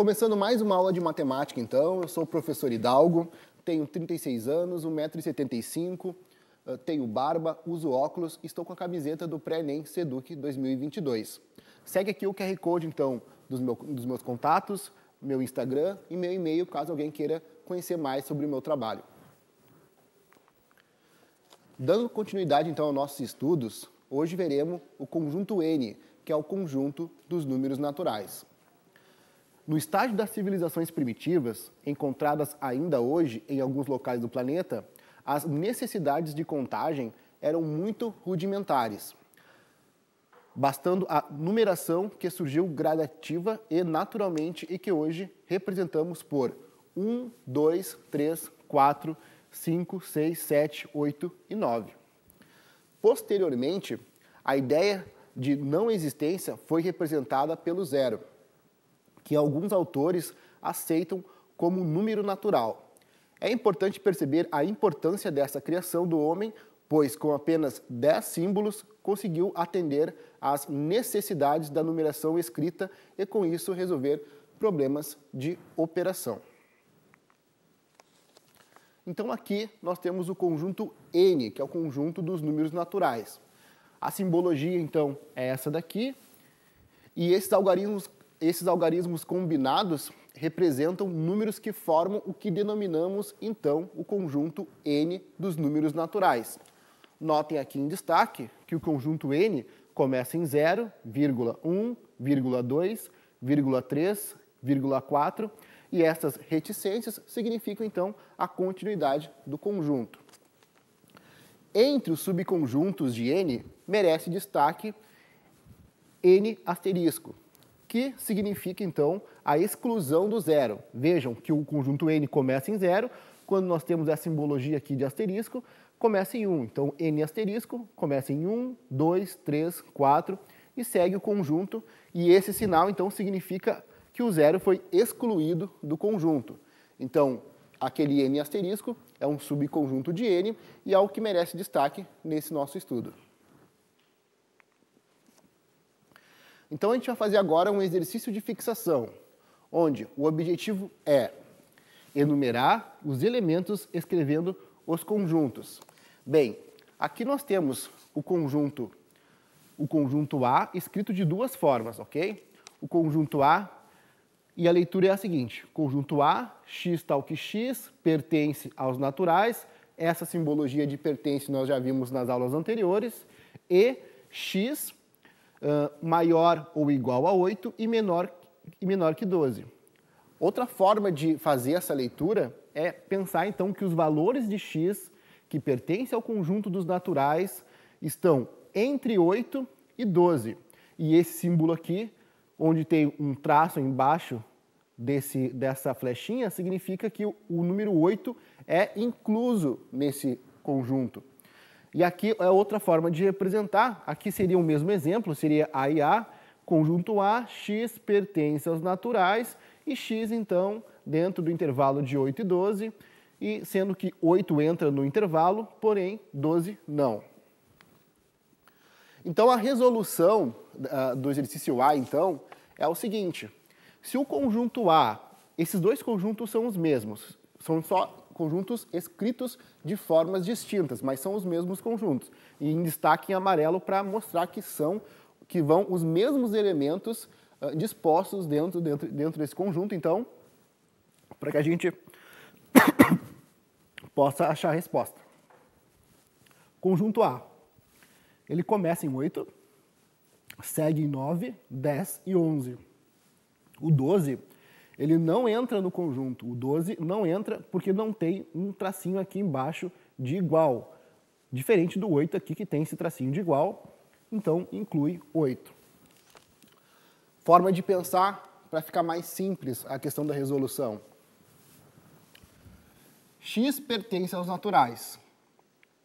Começando mais uma aula de matemática, então, eu sou o professor Hidalgo, tenho 36 anos, 1,75m, ah, tenho barba, uso óculos e estou com a camiseta do Pré-ENEM Seduc 2022. Segue aqui o QR Code, então, dos, meu, dos meus contatos, meu Instagram e meu e-mail, caso alguém queira conhecer mais sobre o meu trabalho. Dando continuidade, então, aos nossos estudos, hoje veremos o conjunto N, que é o conjunto dos números naturais. No estágio das civilizações primitivas, encontradas ainda hoje em alguns locais do planeta, as necessidades de contagem eram muito rudimentares, bastando a numeração que surgiu gradativa e naturalmente e que hoje representamos por 1, 2, 3, 4, 5, 6, 7, 8 e 9. Posteriormente, a ideia de não existência foi representada pelo zero, que alguns autores aceitam como número natural. É importante perceber a importância dessa criação do homem, pois com apenas 10 símbolos conseguiu atender às necessidades da numeração escrita e com isso resolver problemas de operação. Então aqui nós temos o conjunto N, que é o conjunto dos números naturais. A simbologia então é essa daqui, e esses algarismos esses algarismos combinados representam números que formam o que denominamos, então, o conjunto N dos números naturais. Notem aqui em destaque que o conjunto N começa em 0, vírgula 1, vírgula 2, vírgula 3, vírgula 4, e essas reticências significam, então, a continuidade do conjunto. Entre os subconjuntos de N, merece destaque N asterisco, que significa então a exclusão do zero. Vejam que o conjunto n começa em zero, quando nós temos essa simbologia aqui de asterisco, começa em 1. Então, n asterisco começa em 1, 2, 3, 4 e segue o conjunto. E esse sinal, então, significa que o zero foi excluído do conjunto. Então, aquele n asterisco é um subconjunto de n e é o que merece destaque nesse nosso estudo. Então a gente vai fazer agora um exercício de fixação, onde o objetivo é enumerar os elementos escrevendo os conjuntos. Bem, aqui nós temos o conjunto o conjunto A escrito de duas formas, ok? O conjunto A e a leitura é a seguinte: conjunto A, x tal que x pertence aos naturais. Essa simbologia de pertence nós já vimos nas aulas anteriores e x maior ou igual a 8 e menor, e menor que 12. Outra forma de fazer essa leitura é pensar então que os valores de x que pertencem ao conjunto dos naturais estão entre 8 e 12. E esse símbolo aqui, onde tem um traço embaixo desse, dessa flechinha, significa que o, o número 8 é incluso nesse conjunto. E aqui é outra forma de representar. Aqui seria o mesmo exemplo, seria A e A, conjunto A, X pertence aos naturais e X, então, dentro do intervalo de 8 e 12, e sendo que 8 entra no intervalo, porém 12 não. Então, a resolução uh, do exercício A, então, é o seguinte. Se o conjunto A, esses dois conjuntos são os mesmos, são só conjuntos escritos de formas distintas, mas são os mesmos conjuntos. E em destaque em amarelo para mostrar que são que vão os mesmos elementos uh, dispostos dentro, dentro, dentro desse conjunto, então, para que a gente possa achar a resposta. Conjunto A. Ele começa em 8, segue em 9, 10 e 11. O 12 ele não entra no conjunto. O 12 não entra porque não tem um tracinho aqui embaixo de igual. Diferente do 8 aqui que tem esse tracinho de igual, então inclui 8. Forma de pensar para ficar mais simples a questão da resolução. x pertence aos naturais.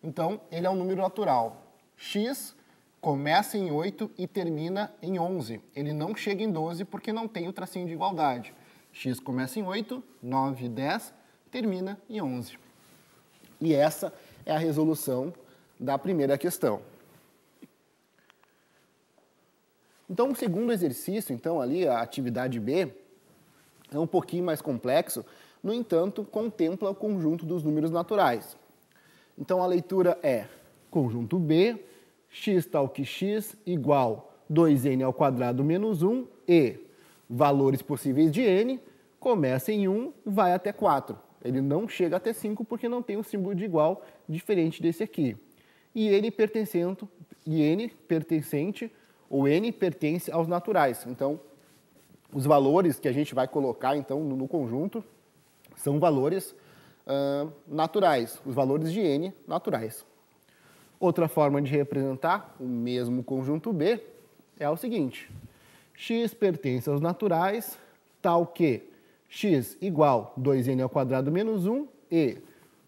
Então, ele é um número natural. x começa em 8 e termina em 11. Ele não chega em 12 porque não tem o tracinho de igualdade x começa em 8, 9, 10, termina em 11. E essa é a resolução da primeira questão. Então, o segundo exercício, então ali a atividade B, é um pouquinho mais complexo, no entanto, contempla o conjunto dos números naturais. Então, a leitura é conjunto B, x tal que x igual 2n ao quadrado menos 1 e valores possíveis de n, começa em 1, vai até 4. Ele não chega até 5 porque não tem um símbolo de igual diferente desse aqui. E n pertencente, e n pertencente ou n pertence aos naturais. Então, os valores que a gente vai colocar então no conjunto são valores uh, naturais, os valores de n naturais. Outra forma de representar o mesmo conjunto B é o seguinte: x pertence aos naturais, tal que x igual 2n ao quadrado menos 1 e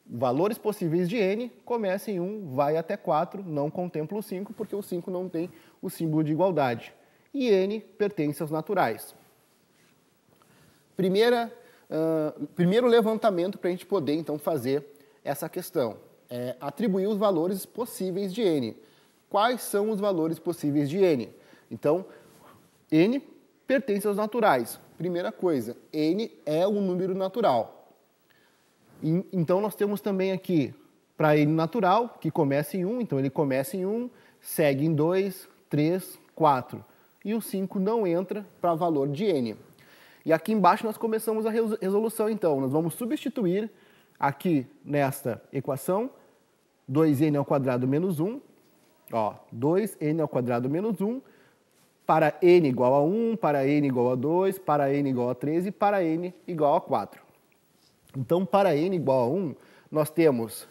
valores possíveis de n, começa em 1, vai até 4, não contempla o 5, porque o 5 não tem o símbolo de igualdade. E n pertence aos naturais. Primeira, uh, primeiro levantamento para a gente poder, então, fazer essa questão. É atribuir os valores possíveis de n. Quais são os valores possíveis de n? Então, N pertence aos naturais. Primeira coisa, N é um número natural. Então nós temos também aqui para N natural, que começa em 1, então ele começa em 1, segue em 2, 3, 4. E o 5 não entra para valor de N. E aqui embaixo nós começamos a resolução então. Nós vamos substituir aqui nesta equação 2n ao quadrado menos 1, ó, 2n ao quadrado menos 1 para n igual a 1, para n igual a 2, para n igual a 3 e para n igual a 4. Então, para n igual a 1, nós temos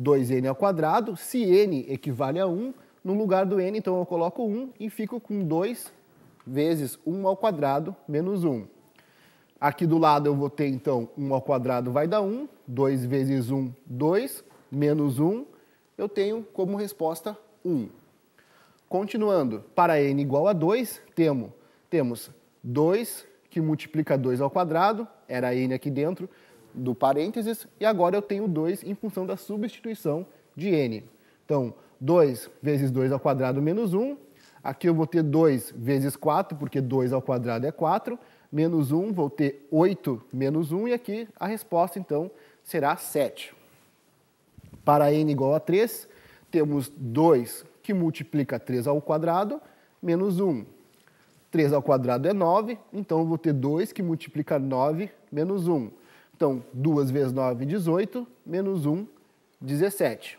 2n ao quadrado, se n equivale a 1, no lugar do n, então eu coloco 1 e fico com 2 vezes 1 ao quadrado menos 1. Aqui do lado eu vou ter, então, 1 ao quadrado vai dar 1, 2 vezes 1, 2, menos 1, eu tenho como resposta 1. Continuando, para n igual a 2, temos, temos 2 que multiplica 2 ao quadrado, era n aqui dentro do parênteses, e agora eu tenho 2 em função da substituição de n. Então, 2 vezes 2 ao quadrado menos 1, aqui eu vou ter 2 vezes 4, porque 2 ao quadrado é 4, menos 1, vou ter 8 menos 1, e aqui a resposta, então, será 7. Para n igual a 3, temos 2 que multiplica 3 ao quadrado menos 1. 3 ao quadrado é 9, então eu vou ter 2 que multiplica 9 menos 1. Então, 2 vezes 9, 18, menos 1, 17.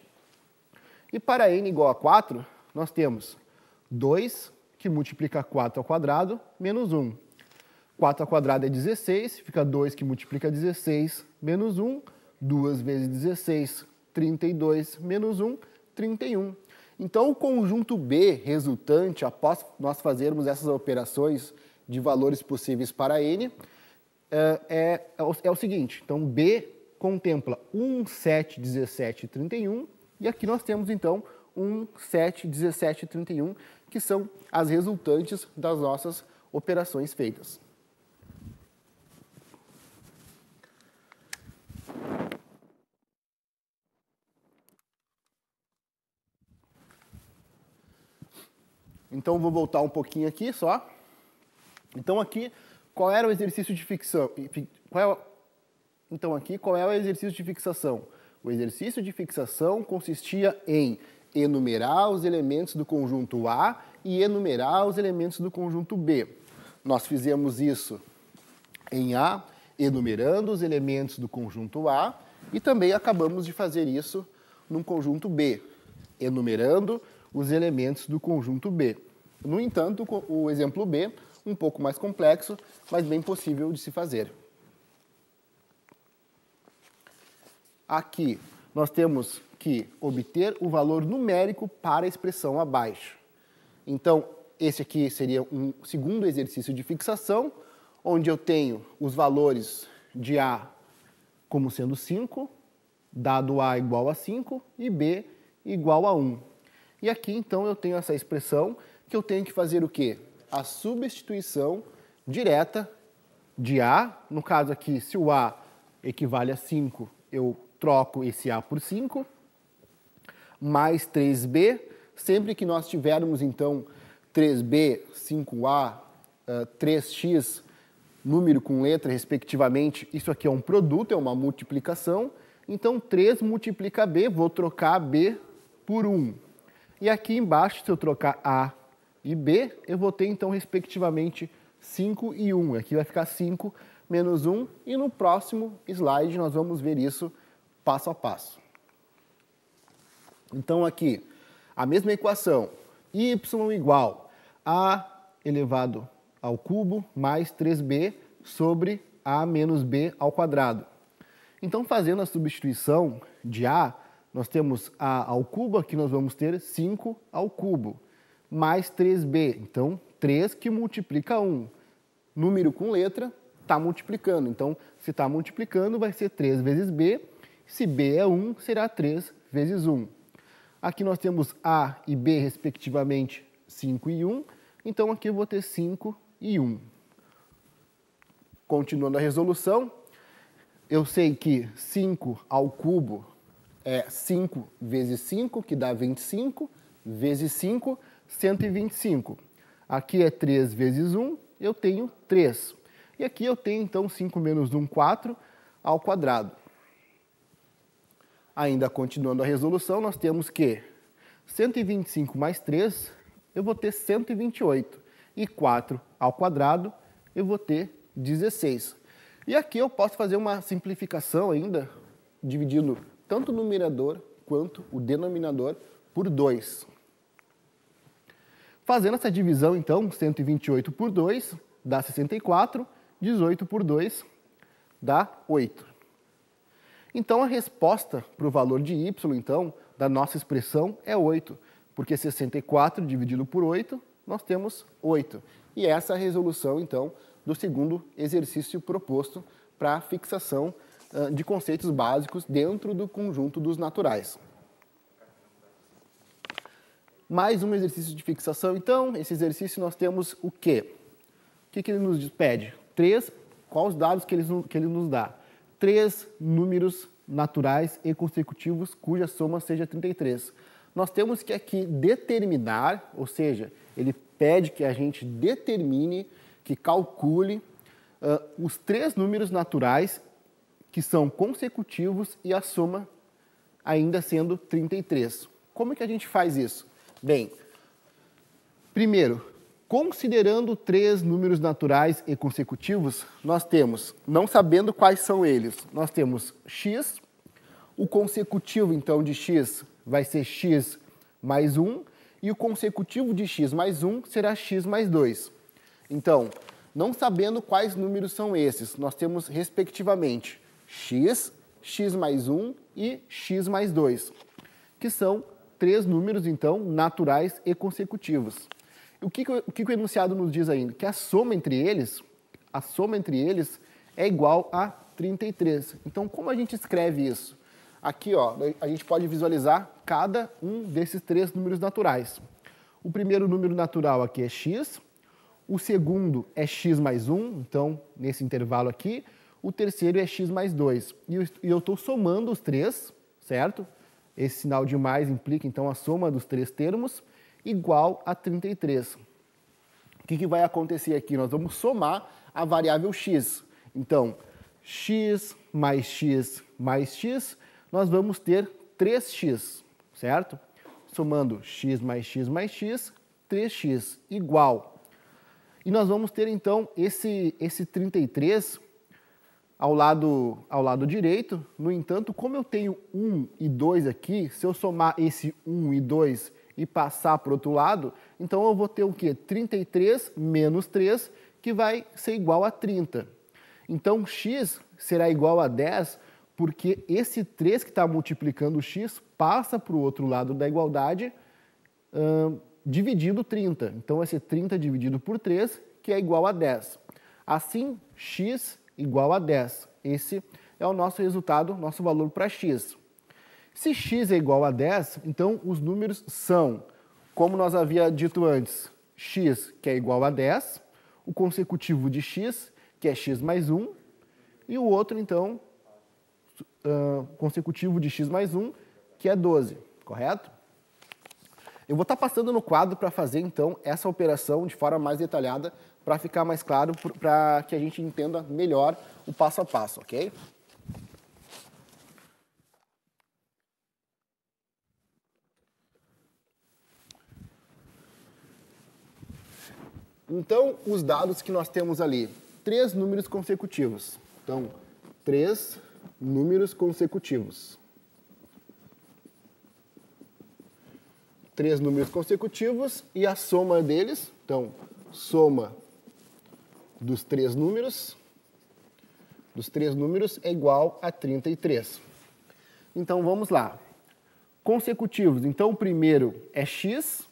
E para n igual a 4, nós temos 2 que multiplica 4 ao quadrado menos 1. 4 ao quadrado é 16, fica 2 que multiplica 16 menos 1. 2 vezes 16, 32, menos 1, 31. Então, o conjunto B resultante, após nós fazermos essas operações de valores possíveis para N, eh, é, é, é o seguinte: então, B contempla 1, 7, 17 31, e aqui nós temos então 1, 7, 17 31, que são as resultantes das nossas operações feitas. Então vou voltar um pouquinho aqui só. Então aqui, qual era o exercício de fixação? É... Então aqui, qual é o exercício de fixação? O exercício de fixação consistia em enumerar os elementos do conjunto A e enumerar os elementos do conjunto B. Nós fizemos isso em A, enumerando os elementos do conjunto A, e também acabamos de fazer isso num conjunto B, enumerando os elementos do conjunto B. No entanto, o exemplo B, um pouco mais complexo, mas bem possível de se fazer. Aqui nós temos que obter o valor numérico para a expressão abaixo. Então, esse aqui seria um segundo exercício de fixação, onde eu tenho os valores de A como sendo 5, dado A igual a 5 e B igual a 1. E aqui, então, eu tenho essa expressão que eu tenho que fazer o quê? A substituição direta de A. No caso aqui, se o A equivale a 5, eu troco esse A por 5. Mais 3B. Sempre que nós tivermos, então, 3B, 5A, 3X, número com letra, respectivamente, isso aqui é um produto, é uma multiplicação. Então, 3 multiplica B, vou trocar B por 1. E aqui embaixo, se eu trocar A e B, eu vou ter então respectivamente 5 e 1. Aqui vai ficar 5 menos 1 e no próximo slide nós vamos ver isso passo a passo. Então aqui, a mesma equação, y igual a elevado ao cubo mais 3b sobre a menos b ao quadrado. Então fazendo a substituição de a, nós temos A ao cubo, aqui nós vamos ter 5 ao cubo, mais 3B. Então, 3 que multiplica 1. Número com letra está multiplicando. Então, se está multiplicando, vai ser 3 vezes B. Se B é 1, será 3 vezes 1. Aqui nós temos A e B, respectivamente, 5 e 1. Então, aqui eu vou ter 5 e 1. Continuando a resolução, eu sei que 5 ao cubo é 5 vezes 5, que dá 25, vezes 5, 125. Aqui é 3 vezes 1, eu tenho 3. E aqui eu tenho, então, 5 menos 1, 4 ao quadrado. Ainda continuando a resolução, nós temos que 125 mais 3, eu vou ter 128. E 4 ao quadrado, eu vou ter 16. E aqui eu posso fazer uma simplificação ainda, dividindo tanto o numerador quanto o denominador por 2. Fazendo essa divisão, então, 128 por 2 dá 64, 18 por 2 dá 8. Então, a resposta para o valor de y, então, da nossa expressão é 8, porque 64 dividido por 8, nós temos 8. E essa é a resolução, então, do segundo exercício proposto para a fixação de conceitos básicos dentro do conjunto dos naturais. Mais um exercício de fixação, então. Esse exercício nós temos o quê? O que, que ele nos pede? Três, quais os dados que ele, que ele nos dá? Três números naturais e consecutivos cuja soma seja 33. Nós temos que aqui determinar, ou seja, ele pede que a gente determine, que calcule uh, os três números naturais que são consecutivos e a soma ainda sendo 33. Como é que a gente faz isso? Bem, primeiro, considerando três números naturais e consecutivos, nós temos, não sabendo quais são eles, nós temos x, o consecutivo então de x vai ser x mais 1 e o consecutivo de x mais 1 será x mais 2. Então, não sabendo quais números são esses, nós temos respectivamente x, x mais 1 e x mais 2, que são três números, então, naturais e consecutivos. O que, o que o enunciado nos diz ainda? Que a soma entre eles, a soma entre eles é igual a 33. Então, como a gente escreve isso? Aqui, ó, a gente pode visualizar cada um desses três números naturais. O primeiro número natural aqui é x, o segundo é x mais 1, então, nesse intervalo aqui, o terceiro é x mais 2. E eu estou somando os três, certo? Esse sinal de mais implica então a soma dos três termos, igual a 33. O que, que vai acontecer aqui? Nós vamos somar a variável x. Então, x mais x mais x, nós vamos ter 3x, certo? Somando x mais x mais x, 3x igual. E nós vamos ter então esse, esse 33 ao lado, ao lado direito. No entanto, como eu tenho 1 e 2 aqui, se eu somar esse 1 e 2 e passar para o outro lado, então eu vou ter o quê? 33 menos 3, que vai ser igual a 30. Então, x será igual a 10, porque esse 3 que está multiplicando o x passa para o outro lado da igualdade, hum, dividido 30. Então, vai ser 30 dividido por 3, que é igual a 10. Assim, x igual a 10. Esse é o nosso resultado, nosso valor para x. Se x é igual a 10, então os números são, como nós havia dito antes, x que é igual a 10, o consecutivo de x, que é x mais 1, e o outro, então, uh, consecutivo de x mais 1, que é 12, correto? Eu vou estar tá passando no quadro para fazer, então, essa operação de forma mais detalhada para ficar mais claro, para que a gente entenda melhor o passo a passo, ok? Então, os dados que nós temos ali, três números consecutivos. Então, três números consecutivos. Três números consecutivos e a soma deles, então, soma dos três números, dos três números é igual a 33. Então vamos lá. Consecutivos. Então o primeiro é x.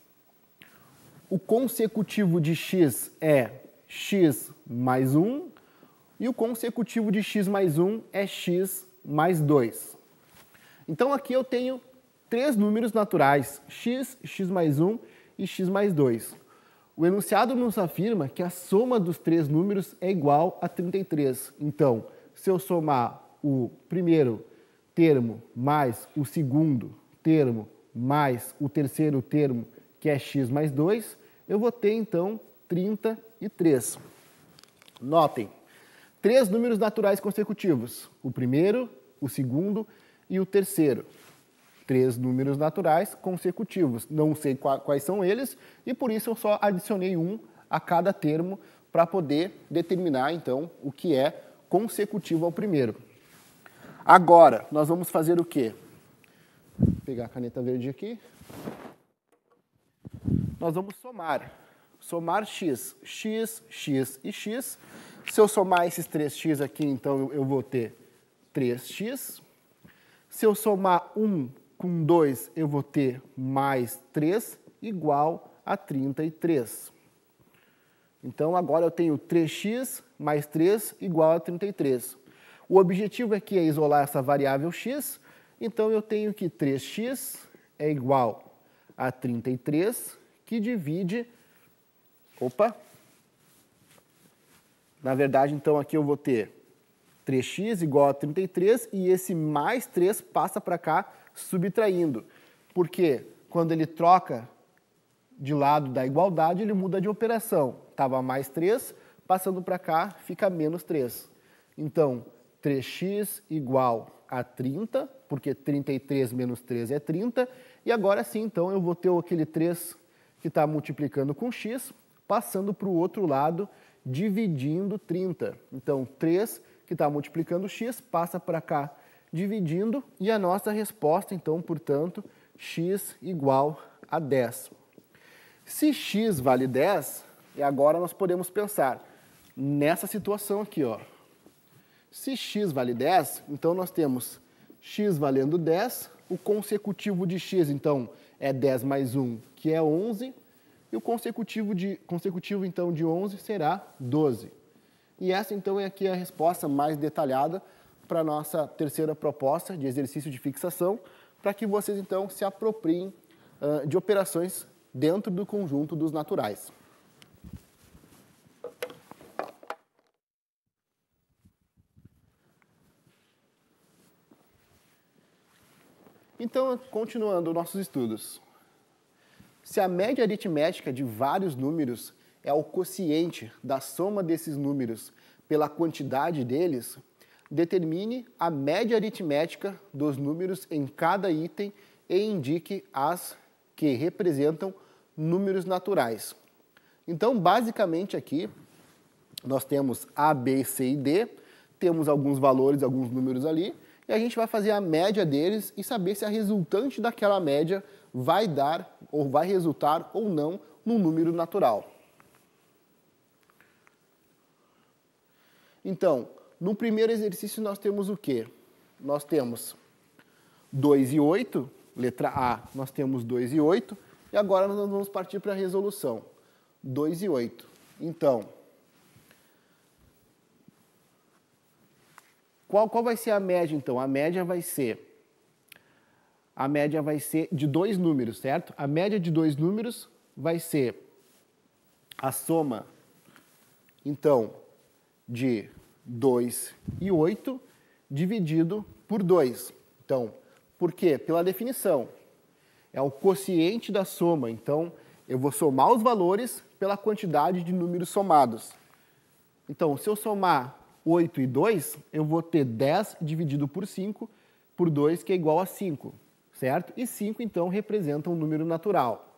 O consecutivo de x é x mais 1. E o consecutivo de x mais 1 é x mais 2. Então aqui eu tenho três números naturais, x, x mais 1 e x mais 2. O enunciado nos afirma que a soma dos três números é igual a 33. Então, se eu somar o primeiro termo mais o segundo termo mais o terceiro termo, que é x mais 2, eu vou ter então 33. Notem, três números naturais consecutivos: o primeiro, o segundo e o terceiro três números naturais consecutivos. Não sei quais são eles e por isso eu só adicionei um a cada termo para poder determinar então o que é consecutivo ao primeiro. Agora, nós vamos fazer o quê? Vou pegar a caneta verde aqui. Nós vamos somar. Somar x, x, x e x. Se eu somar esses 3x aqui, então eu vou ter 3x. Se eu somar 1 com 2 eu vou ter mais 3 igual a 33. Então agora eu tenho 3x mais 3 igual a 33. O objetivo aqui é, é isolar essa variável x, então eu tenho que 3x é igual a 33, que divide... Opa! Na verdade, então, aqui eu vou ter 3x igual a 33, e esse mais 3 passa para cá subtraindo. Porque quando ele troca de lado da igualdade, ele muda de operação. Estava mais 3, passando para cá, fica menos 3. Então, 3x igual a 30, porque 33 menos 3 é 30. E agora sim, então, eu vou ter aquele 3 que está multiplicando com x, passando para o outro lado, dividindo 30. Então, 3 que está multiplicando x passa para cá dividindo, e a nossa resposta, então, portanto, x igual a 10. Se x vale 10, e agora nós podemos pensar nessa situação aqui, ó. Se x vale 10, então nós temos x valendo 10, o consecutivo de x, então, é 10 mais 1, que é 11, e o consecutivo, de, consecutivo então, de 11 será 12. E essa, então, é aqui a resposta mais detalhada para a nossa terceira proposta de exercício de fixação, para que vocês então se apropriem uh, de operações dentro do conjunto dos naturais. Então, continuando nossos estudos. Se a média aritmética de vários números é o quociente da soma desses números pela quantidade deles, Determine a média aritmética dos números em cada item e indique as que representam números naturais. Então, basicamente aqui, nós temos A, B, C e D, temos alguns valores, alguns números ali, e a gente vai fazer a média deles e saber se a resultante daquela média vai dar ou vai resultar ou não no número natural. Então, no primeiro exercício, nós temos o quê? Nós temos 2 e 8, letra A, nós temos 2 e 8, e agora nós vamos partir para a resolução. 2 e 8. Então, qual, qual vai ser a média, então? A média vai ser... A média vai ser de dois números, certo? A média de dois números vai ser a soma, então, de 2 e 8 dividido por 2. Então, por quê? Pela definição. É o quociente da soma. Então, eu vou somar os valores pela quantidade de números somados. Então, se eu somar 8 e 2, eu vou ter 10 dividido por 5 por 2, que é igual a 5, certo? E 5, então, representa um número natural.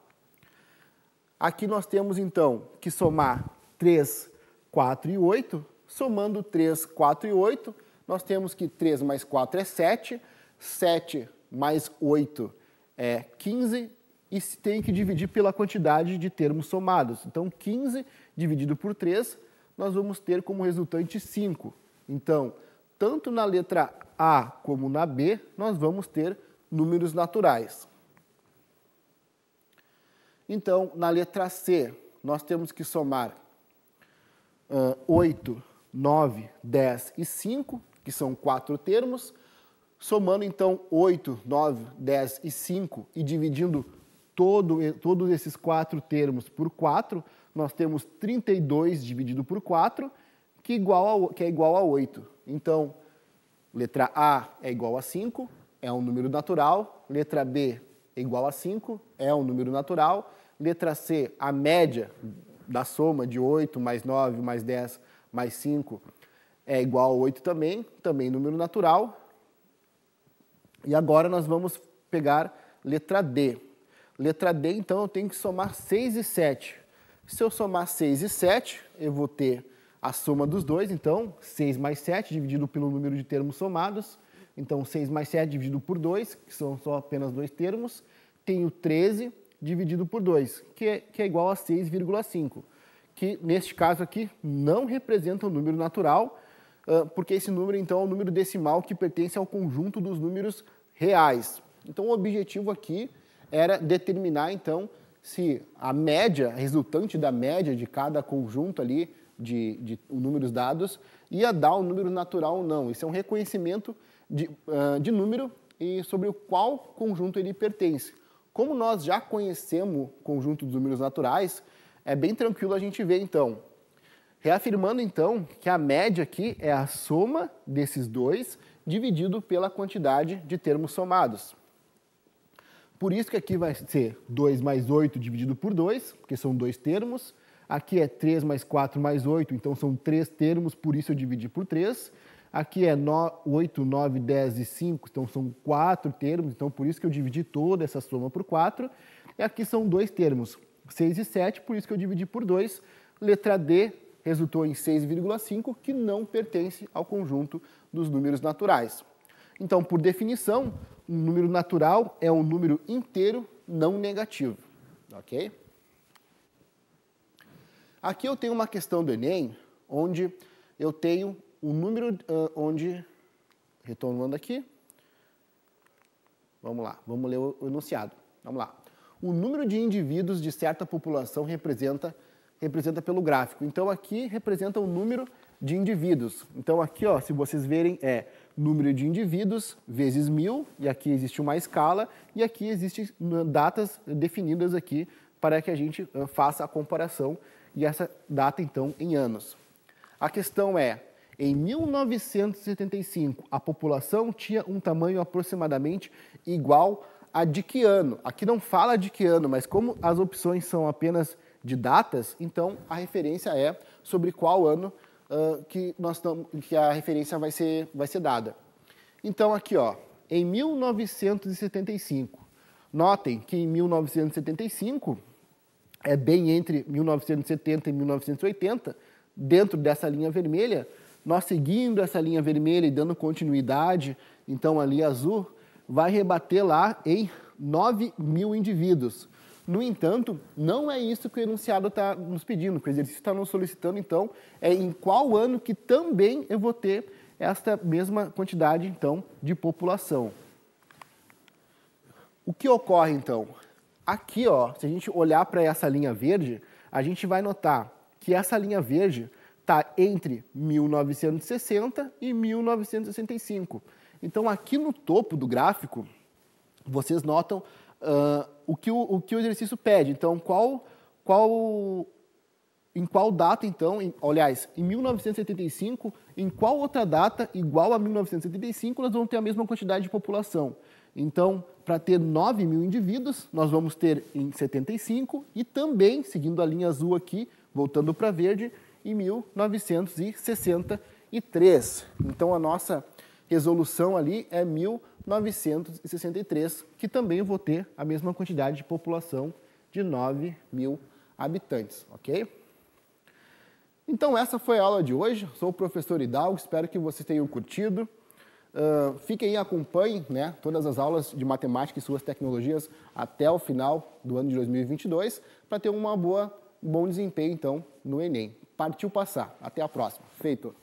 Aqui nós temos, então, que somar 3, 4 e 8 Somando 3, 4 e 8, nós temos que 3 mais 4 é 7, 7 mais 8 é 15, e tem que dividir pela quantidade de termos somados. Então, 15 dividido por 3, nós vamos ter como resultante 5. Então, tanto na letra A como na B, nós vamos ter números naturais. Então, na letra C, nós temos que somar uh, 8 9, 10 e 5, que são quatro termos. Somando então 8, 9, 10 e 5 e dividindo todo, todos esses quatro termos por 4, nós temos 32 dividido por 4, que, é igual a, que é igual a 8. Então, letra A é igual a 5, é um número natural. Letra B é igual a 5, é um número natural. Letra C, a média da soma de 8 mais 9 mais 10 mais 5 é igual a 8 também, também número natural. E agora nós vamos pegar letra D. Letra D, então, eu tenho que somar 6 e 7. Se eu somar 6 e 7, eu vou ter a soma dos dois, então 6 mais 7 dividido pelo número de termos somados. Então 6 mais 7 dividido por 2, que são só apenas dois termos. Tenho 13 dividido por 2, que é, que é igual a 6,5 que neste caso aqui não representa o número natural, ah, porque esse número então é o número decimal que pertence ao conjunto dos números reais. Então o objetivo aqui era determinar então se a média, a resultante da média de cada conjunto ali de, de números dados ia dar o um número natural ou não. Isso é um reconhecimento de, ah, de número e sobre o qual conjunto ele pertence. Como nós já conhecemos o conjunto dos números naturais, é bem tranquilo a gente ver então. Reafirmando então que a média aqui é a soma desses dois dividido pela quantidade de termos somados. Por isso que aqui vai ser 2 mais 8 dividido por 2, porque são dois termos. Aqui é 3 mais 4 mais 8, então são três termos, por isso eu dividi por 3. Aqui é 8, 9, 10 e 5, então são quatro termos, então por isso que eu dividi toda essa soma por 4. E aqui são dois termos, 6 e 7, por isso que eu dividi por 2. Letra D resultou em 6,5, que não pertence ao conjunto dos números naturais. Então, por definição, um número natural é um número inteiro não negativo, ok? Aqui eu tenho uma questão do Enem, onde eu tenho um número uh, onde, retornando aqui, vamos lá, vamos ler o enunciado, vamos lá o número de indivíduos de certa população representa, representa pelo gráfico. Então, aqui representa o número de indivíduos. Então, aqui, ó, se vocês verem, é número de indivíduos vezes mil, e aqui existe uma escala, e aqui existem né, datas definidas aqui para que a gente faça a comparação, e essa data, então, em anos. A questão é, em 1975, a população tinha um tamanho aproximadamente igual a de que ano. Aqui não fala de que ano, mas como as opções são apenas de datas, então a referência é sobre qual ano uh, que, nós tam, que a referência vai ser, vai ser dada. Então aqui, ó, em 1975. Notem que em 1975 é bem entre 1970 e 1980, dentro dessa linha vermelha, nós seguindo essa linha vermelha e dando continuidade, então ali azul, vai rebater lá em 9 mil indivíduos. No entanto, não é isso que o enunciado está nos pedindo, que o exercício está nos solicitando, então, é em qual ano que também eu vou ter esta mesma quantidade, então, de população. O que ocorre, então? Aqui, ó, se a gente olhar para essa linha verde, a gente vai notar que essa linha verde está entre 1960 e 1965. Então, aqui no topo do gráfico, vocês notam uh, o, que o, o, que o, exercício pede. Então, qual, qual, em qual data, então, em, aliás, em 1975, em qual outra data igual a 1975 nós vamos ter a mesma quantidade de população? Então, para ter 9 mil indivíduos, nós vamos ter em 75 e também, seguindo a linha azul aqui, voltando para verde, em 1963. Então, a nossa resolução ali é 1963, que também vou ter a mesma quantidade de população de 9 mil habitantes, ok? Então essa foi a aula de hoje, sou o professor Hidalgo, espero que vocês tenham curtido. Uh, fiquem aí, acompanhem né, todas as aulas de matemática e suas tecnologias até o final do ano de 2022 para ter uma boa, um bom desempenho então no Enem. Partiu passar. Até a próxima. Feito.